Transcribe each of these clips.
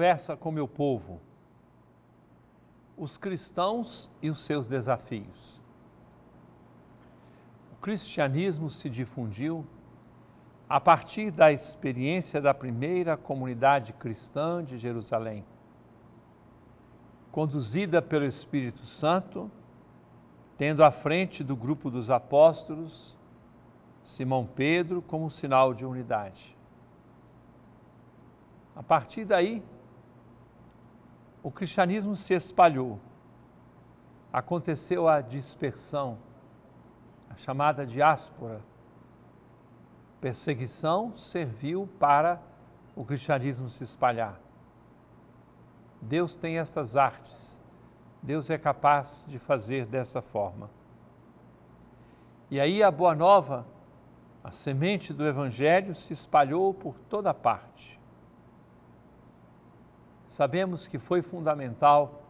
conversa com meu povo? Os cristãos e os seus desafios. O cristianismo se difundiu a partir da experiência da primeira comunidade cristã de Jerusalém, conduzida pelo Espírito Santo, tendo à frente do grupo dos apóstolos Simão Pedro como sinal de unidade. A partir daí, o cristianismo se espalhou. Aconteceu a dispersão, a chamada diáspora. Perseguição serviu para o cristianismo se espalhar. Deus tem essas artes. Deus é capaz de fazer dessa forma. E aí a boa nova, a semente do evangelho se espalhou por toda parte sabemos que foi fundamental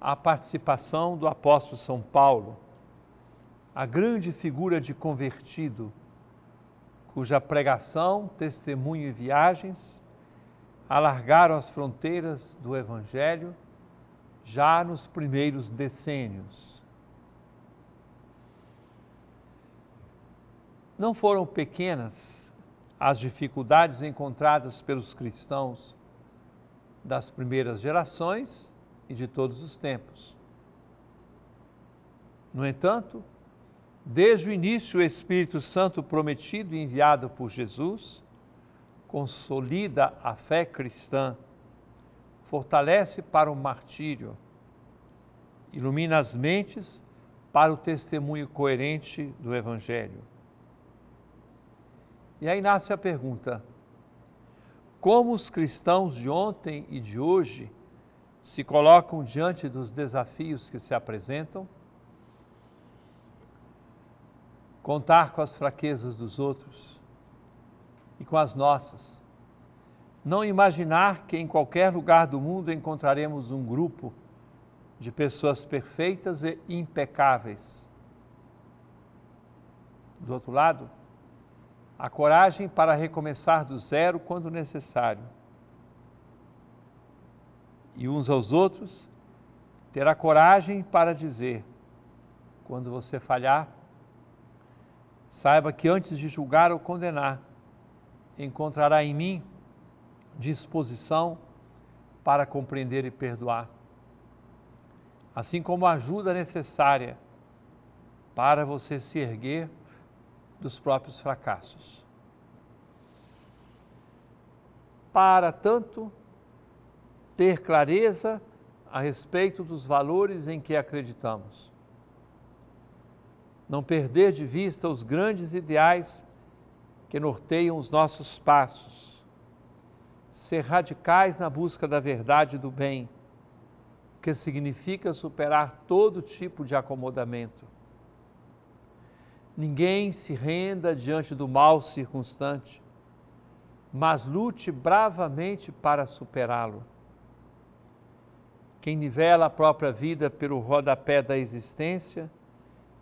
a participação do apóstolo São Paulo, a grande figura de convertido, cuja pregação, testemunho e viagens alargaram as fronteiras do Evangelho já nos primeiros decênios. Não foram pequenas as dificuldades encontradas pelos cristãos das primeiras gerações e de todos os tempos. No entanto, desde o início, o Espírito Santo prometido e enviado por Jesus consolida a fé cristã, fortalece para o martírio, ilumina as mentes para o testemunho coerente do Evangelho. E aí nasce a pergunta: como os cristãos de ontem e de hoje se colocam diante dos desafios que se apresentam, contar com as fraquezas dos outros e com as nossas. Não imaginar que em qualquer lugar do mundo encontraremos um grupo de pessoas perfeitas e impecáveis. Do outro lado, a coragem para recomeçar do zero quando necessário. E uns aos outros, ter a coragem para dizer: quando você falhar, saiba que antes de julgar ou condenar, encontrará em mim disposição para compreender e perdoar, assim como a ajuda necessária para você se erguer dos próprios fracassos. Para tanto, ter clareza a respeito dos valores em que acreditamos. Não perder de vista os grandes ideais que norteiam os nossos passos. Ser radicais na busca da verdade e do bem, o que significa superar todo tipo de acomodamento. Ninguém se renda diante do mal circunstante, mas lute bravamente para superá-lo. Quem nivela a própria vida pelo rodapé da existência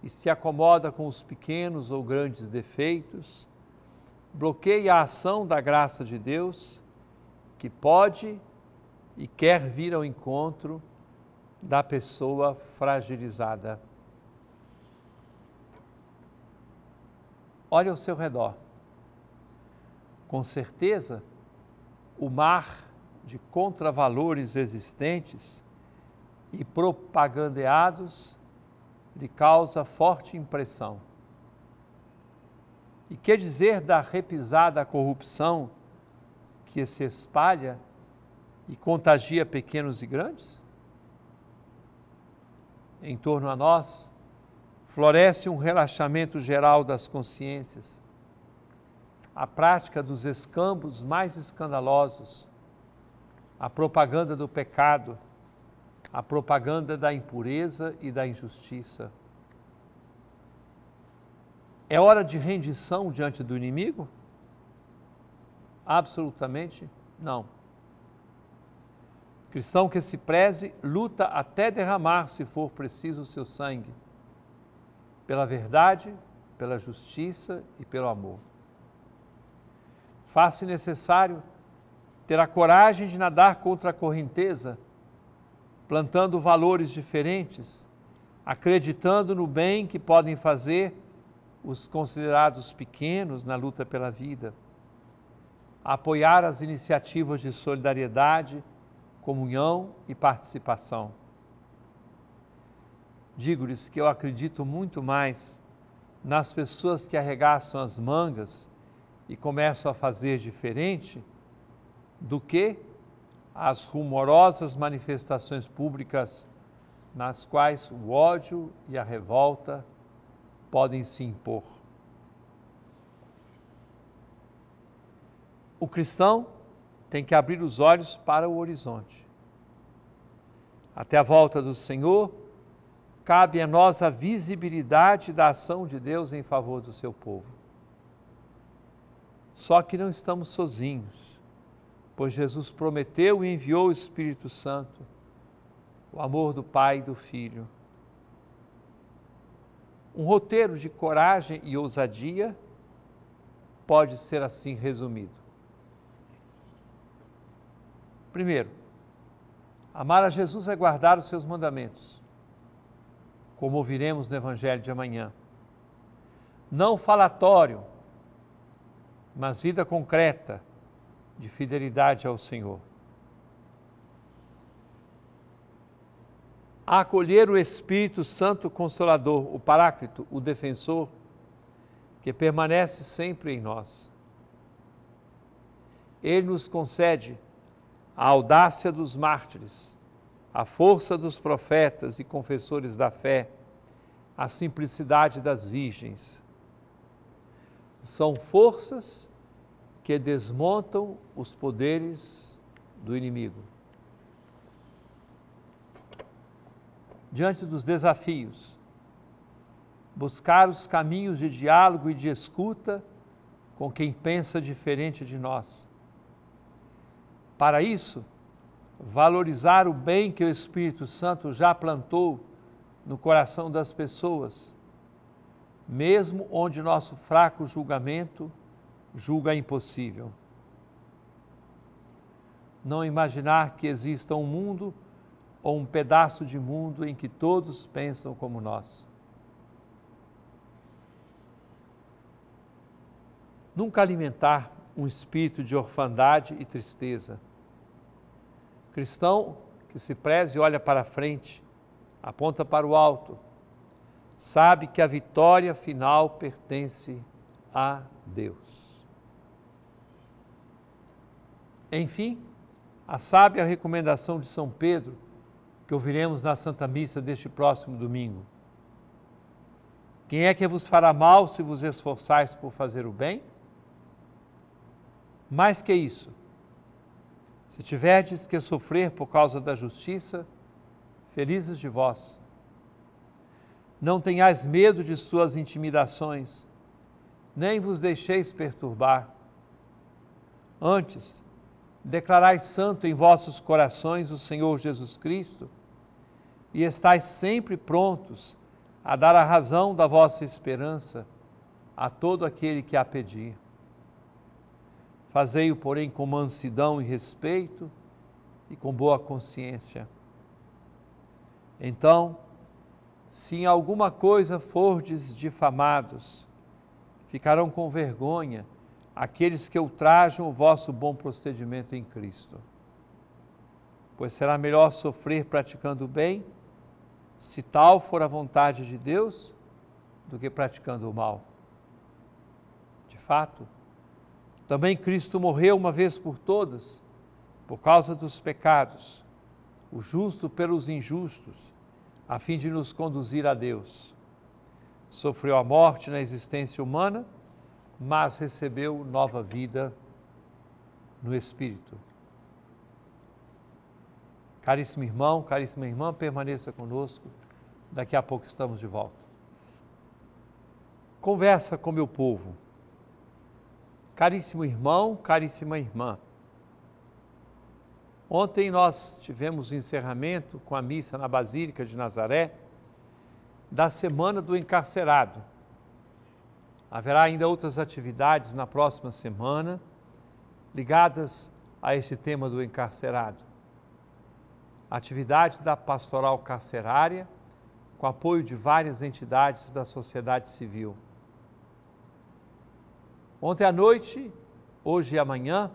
e se acomoda com os pequenos ou grandes defeitos, bloqueia a ação da graça de Deus, que pode e quer vir ao encontro da pessoa fragilizada. Olhe ao seu redor. Com certeza, o mar de contravalores existentes e propagandeados lhe causa forte impressão. E que dizer da repisada corrupção que se espalha e contagia pequenos e grandes? Em torno a nós, Floresce um relaxamento geral das consciências. A prática dos escambos mais escandalosos, a propaganda do pecado, a propaganda da impureza e da injustiça. É hora de rendição diante do inimigo? Absolutamente não. Cristão que se preze luta até derramar, se for preciso, o seu sangue pela verdade, pela justiça e pelo amor. Faça se necessário ter a coragem de nadar contra a correnteza, plantando valores diferentes, acreditando no bem que podem fazer os considerados pequenos na luta pela vida, apoiar as iniciativas de solidariedade, comunhão e participação. Digo-lhes que eu acredito muito mais nas pessoas que arregaçam as mangas e começam a fazer diferente do que as rumorosas manifestações públicas nas quais o ódio e a revolta podem se impor. O cristão tem que abrir os olhos para o horizonte. Até a volta do Senhor, cabe a nós a visibilidade da ação de Deus em favor do seu povo. Só que não estamos sozinhos, pois Jesus prometeu e enviou o Espírito Santo, o amor do Pai e do Filho. Um roteiro de coragem e ousadia pode ser assim resumido. Primeiro, amar a Jesus é guardar os seus mandamentos como ouviremos no Evangelho de amanhã. Não falatório, mas vida concreta de fidelidade ao Senhor. acolher o Espírito Santo Consolador, o Paráclito, o Defensor, que permanece sempre em nós. Ele nos concede a audácia dos mártires a força dos profetas e confessores da fé, a simplicidade das virgens. São forças que desmontam os poderes do inimigo. Diante dos desafios, buscar os caminhos de diálogo e de escuta com quem pensa diferente de nós. Para isso, valorizar o bem que o Espírito Santo já plantou no coração das pessoas, mesmo onde nosso fraco julgamento julga impossível. Não imaginar que exista um mundo ou um pedaço de mundo em que todos pensam como nós. Nunca alimentar um espírito de orfandade e tristeza Cristão que se preze e olha para frente, aponta para o alto, sabe que a vitória final pertence a Deus. Enfim, a sábia recomendação de São Pedro, que ouviremos na Santa Missa deste próximo domingo. Quem é que vos fará mal se vos esforçais por fazer o bem? Mais que isso, se tiverdes que sofrer por causa da justiça, felizes de vós. Não tenhais medo de suas intimidações, nem vos deixeis perturbar. Antes, declarai santo em vossos corações o Senhor Jesus Cristo, e estais sempre prontos a dar a razão da vossa esperança a todo aquele que a pedir. Fazei-o, porém, com mansidão e respeito e com boa consciência. Então, se em alguma coisa fordes difamados, ficarão com vergonha aqueles que ultrajam o vosso bom procedimento em Cristo. Pois será melhor sofrer praticando o bem, se tal for a vontade de Deus, do que praticando o mal. De fato, também Cristo morreu uma vez por todas, por causa dos pecados, o justo pelos injustos, a fim de nos conduzir a Deus. Sofreu a morte na existência humana, mas recebeu nova vida no Espírito. Caríssimo irmão, caríssima irmã, permaneça conosco. Daqui a pouco estamos de volta. Conversa com meu povo. Caríssimo irmão, caríssima irmã, ontem nós tivemos o um encerramento com a missa na Basílica de Nazaré da Semana do Encarcerado. Haverá ainda outras atividades na próxima semana ligadas a este tema do encarcerado. atividade da pastoral carcerária, com apoio de várias entidades da sociedade civil. Ontem à noite, hoje e amanhã,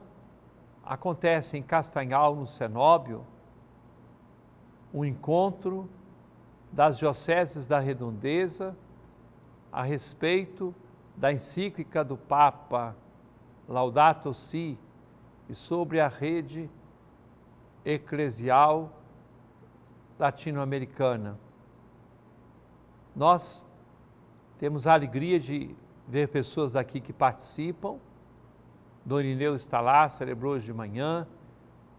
acontece em Castanhal, no Cenóbio, um encontro das dioceses da Redondeza a respeito da encíclica do Papa Laudato Si e sobre a rede eclesial latino-americana. Nós temos a alegria de ver pessoas aqui que participam. Ineu está lá, celebrou hoje de manhã.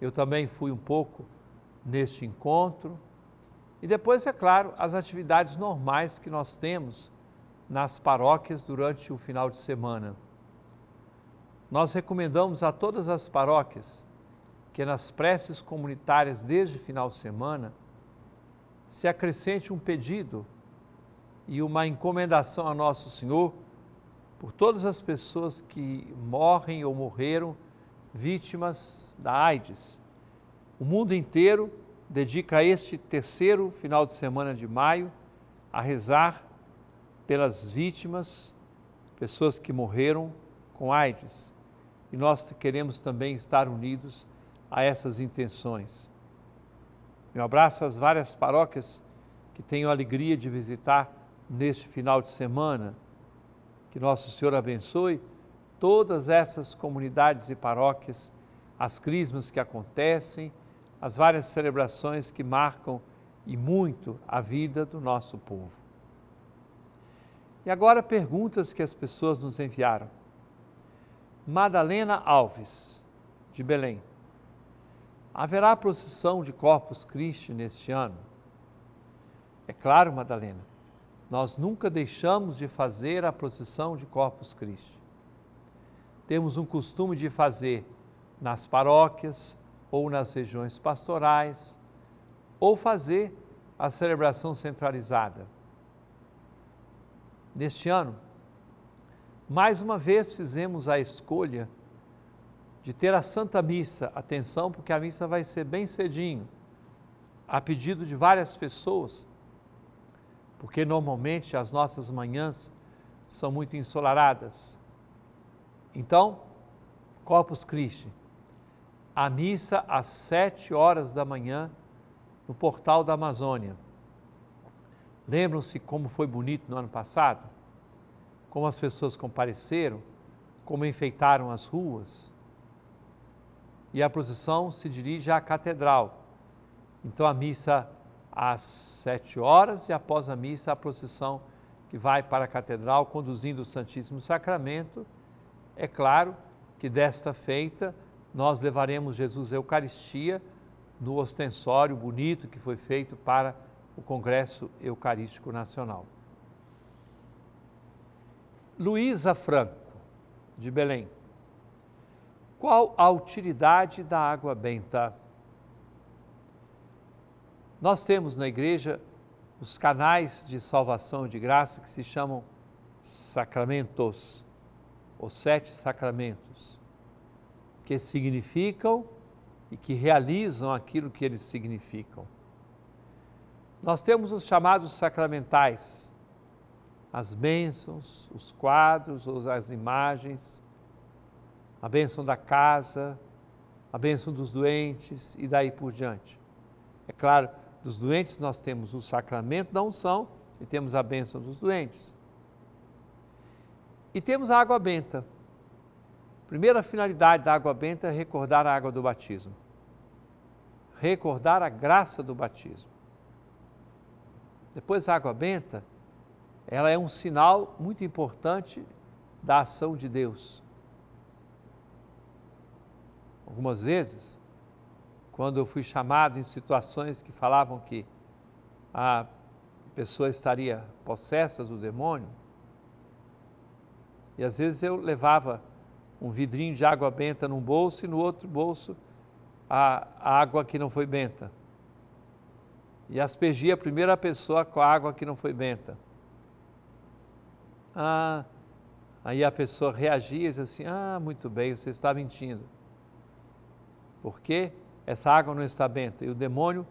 Eu também fui um pouco neste encontro. E depois, é claro, as atividades normais que nós temos nas paróquias durante o final de semana. Nós recomendamos a todas as paróquias que nas preces comunitárias desde o final de semana se acrescente um pedido e uma encomendação a Nosso Senhor por todas as pessoas que morrem ou morreram vítimas da AIDS. O mundo inteiro dedica este terceiro final de semana de maio a rezar pelas vítimas, pessoas que morreram com AIDS. E nós queremos também estar unidos a essas intenções. Meu abraço às várias paróquias que tenho a alegria de visitar neste final de semana que Nosso Senhor abençoe todas essas comunidades e paróquias, as crismas que acontecem, as várias celebrações que marcam e muito a vida do nosso povo. E agora perguntas que as pessoas nos enviaram. Madalena Alves, de Belém. Haverá procissão de Corpus Christi neste ano? É claro, Madalena. Nós nunca deixamos de fazer a procissão de Corpus Christi. Temos um costume de fazer nas paróquias ou nas regiões pastorais, ou fazer a celebração centralizada. Neste ano, mais uma vez fizemos a escolha de ter a Santa Missa. Atenção, porque a missa vai ser bem cedinho, a pedido de várias pessoas porque normalmente as nossas manhãs são muito ensolaradas. Então, Corpus Christi, a missa às sete horas da manhã no portal da Amazônia. Lembram-se como foi bonito no ano passado? Como as pessoas compareceram, como enfeitaram as ruas? E a procissão se dirige à catedral. Então a missa às sete horas e após a missa a procissão que vai para a catedral conduzindo o Santíssimo Sacramento. É claro que desta feita nós levaremos Jesus à Eucaristia no ostensório bonito que foi feito para o Congresso Eucarístico Nacional. Luísa Franco, de Belém. Qual a utilidade da água benta? Nós temos na igreja os canais de salvação de graça que se chamam sacramentos, os sete sacramentos, que significam e que realizam aquilo que eles significam. Nós temos os chamados sacramentais, as bênçãos, os quadros, as imagens, a bênção da casa, a bênção dos doentes e daí por diante. É claro, dos doentes, nós temos o sacramento da unção e temos a bênção dos doentes. E temos a água benta. A primeira finalidade da água benta é recordar a água do batismo. Recordar a graça do batismo. Depois a água benta, ela é um sinal muito importante da ação de Deus. Algumas vezes, quando eu fui chamado em situações que falavam que a pessoa estaria possessa do demônio, e às vezes eu levava um vidrinho de água benta num bolso e no outro bolso a, água que não foi benta. E aspergia a primeira pessoa com a água que não foi benta. Ah, aí a pessoa reagia e dizia assim: Ah, muito bem, você está mentindo. Por quê? essa água não está benta. E o demônio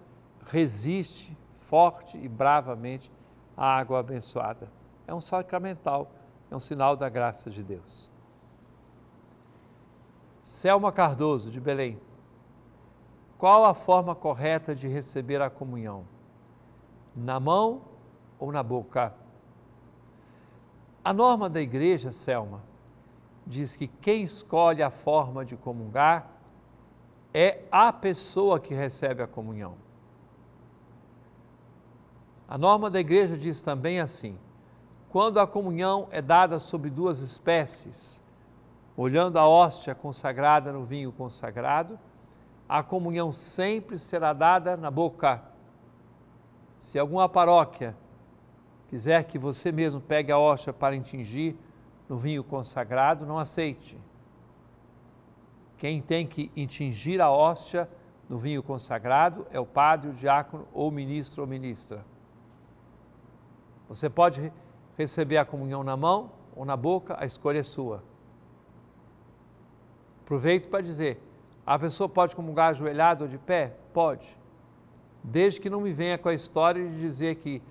resiste forte e bravamente à água abençoada. É um sacramental, é um sinal da graça de Deus. Selma Cardoso, de Belém. Qual a forma correta de receber a comunhão? Na mão ou na boca? A norma da igreja, Selma, diz que quem escolhe a forma de comungar é a pessoa que recebe a comunhão. A norma da igreja diz também assim: quando a comunhão é dada sobre duas espécies, olhando a hóstia consagrada no vinho consagrado, a comunhão sempre será dada na boca. Se alguma paróquia quiser que você mesmo pegue a hóstia para intingir no vinho consagrado, não aceite. Quem tem que intingir a hóstia no vinho consagrado é o padre, o diácono ou ministro ou ministra. Você pode receber a comunhão na mão ou na boca, a escolha é sua. Aproveito para dizer: a pessoa pode comungar ajoelhada ou de pé? Pode. Desde que não me venha com a história de dizer que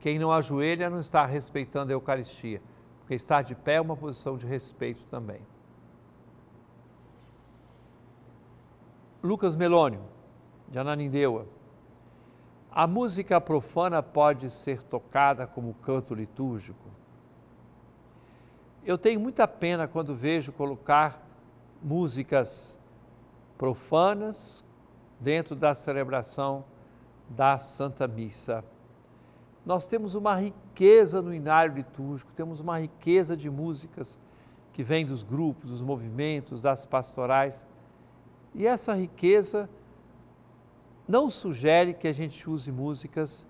quem não ajoelha não está respeitando a Eucaristia, porque estar de pé é uma posição de respeito também. Lucas Melônio, de Ananindeua. A música profana pode ser tocada como canto litúrgico. Eu tenho muita pena quando vejo colocar músicas profanas dentro da celebração da Santa Missa. Nós temos uma riqueza no inário litúrgico, temos uma riqueza de músicas que vem dos grupos, dos movimentos, das pastorais e essa riqueza não sugere que a gente use músicas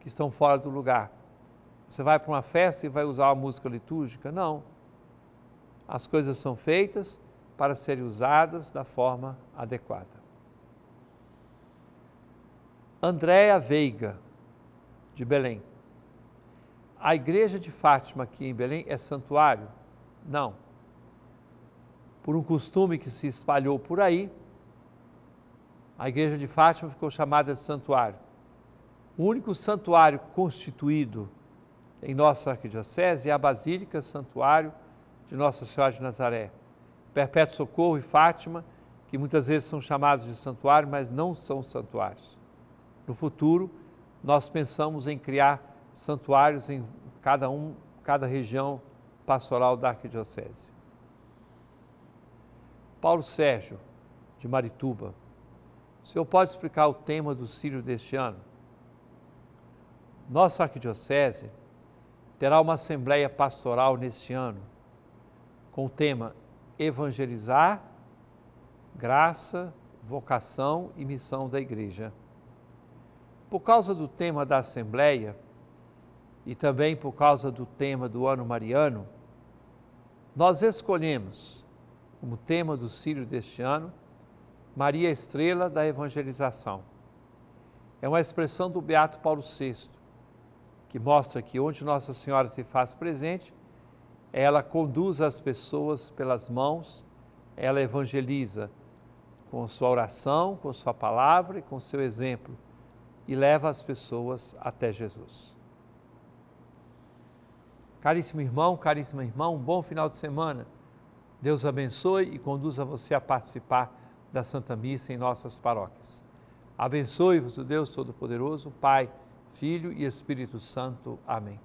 que estão fora do lugar. Você vai para uma festa e vai usar uma música litúrgica? Não. As coisas são feitas para serem usadas da forma adequada. Andréa Veiga, de Belém. A igreja de Fátima aqui em Belém é santuário? Não. Por um costume que se espalhou por aí, a igreja de Fátima ficou chamada de santuário. O único santuário constituído em nossa arquidiocese é a Basílica Santuário de Nossa Senhora de Nazaré. Perpétuo Socorro e Fátima, que muitas vezes são chamados de santuário, mas não são santuários. No futuro, nós pensamos em criar santuários em cada um, cada região pastoral da arquidiocese. Paulo Sérgio, de Marituba, o senhor pode explicar o tema do Sírio deste ano? Nossa arquidiocese terá uma assembleia pastoral neste ano com o tema Evangelizar, Graça, Vocação e Missão da Igreja. Por causa do tema da assembleia e também por causa do tema do ano mariano, nós escolhemos como tema do Sírio deste ano Maria Estrela da Evangelização. É uma expressão do Beato Paulo VI, que mostra que onde Nossa Senhora se faz presente, ela conduz as pessoas pelas mãos, ela evangeliza com sua oração, com sua palavra e com seu exemplo e leva as pessoas até Jesus. Caríssimo irmão, caríssima irmã, um bom final de semana. Deus abençoe e conduza você a participar da Santa Missa em nossas paróquias. Abençoe-vos o Deus Todo-Poderoso, Pai, Filho e Espírito Santo. Amém.